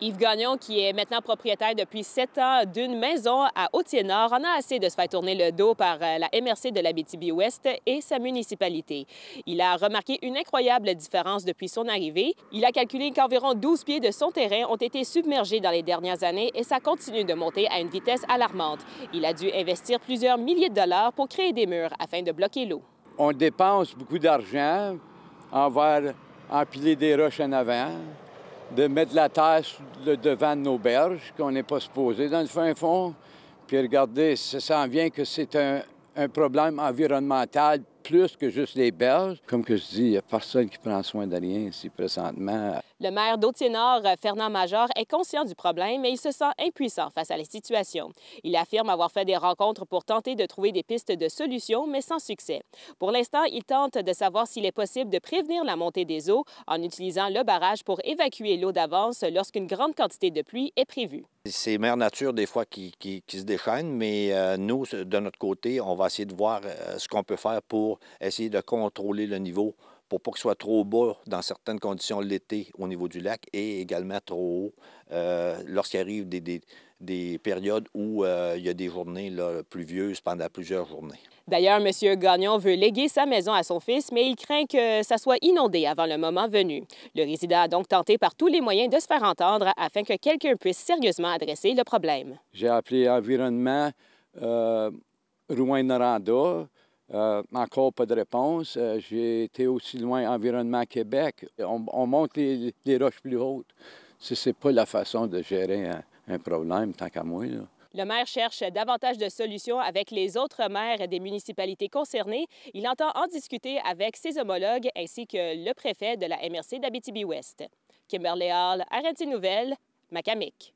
Yves Gagnon, qui est maintenant propriétaire depuis sept ans d'une maison à Haute-Nord, en a assez de se faire tourner le dos par euh, la MRC de la btb ouest et sa municipalité. Il a remarqué une incroyable différence depuis son arrivée. Il a calculé qu'environ 12 pieds de son terrain ont été submergés dans les dernières années et ça continue de monter à une vitesse alarmante. Il a dû investir plusieurs milliers de dollars pour créer des murs afin de bloquer l'eau. On dépense beaucoup d'argent envers empiler des roches en avant de mettre la terre le devant nos berges, qu'on n'est pas supposé dans le fin fond. Puis regardez, ça s'en vient que c'est un, un problème environnemental plus que juste les berges. Comme que je dis, il n'y a personne qui prend soin de rien ici présentement. Le maire d'Autier-Nord, euh, Fernand Major, est conscient du problème mais il se sent impuissant face à la situation. Il affirme avoir fait des rencontres pour tenter de trouver des pistes de solutions, mais sans succès. Pour l'instant, il tente de savoir s'il est possible de prévenir la montée des eaux en utilisant le barrage pour évacuer l'eau d'avance lorsqu'une grande quantité de pluie est prévue. C'est Mère Nature, des fois, qui, se déchaîne, mais euh, nous, de notre côté, on va essayer de voir euh, ce qu'on peut faire pour essayer de contrôler le niveau pour pas qu'il soit trop bas dans certaines conditions l'été au niveau du lac et également trop haut euh, lorsqu'il arrive des, des des périodes où euh, il y a des journées pluvieuses pendant plusieurs journées. D'ailleurs, M. Gagnon veut léguer sa maison à son fils, mais il craint que ça soit inondé avant le moment venu. Le résident a donc tenté par tous les moyens de se faire entendre afin que quelqu'un puisse sérieusement adresser le problème. J'ai appelé Environnement euh, Rouen-Noranda. Euh, encore pas de réponse. Euh, j'ai été aussi loin Environnement Québec. On, monte les, roches plus hautes. Ce n'est pas la façon de gérer hein. Le maire cherche davantage de solutions avec les autres maires des municipalités concernées. Il entend en discuter avec ses homologues ainsi que le préfet de la MRC d'Abitibi-Ouest. Kimberley Hall, Arrêté Nouvelle, Macamic.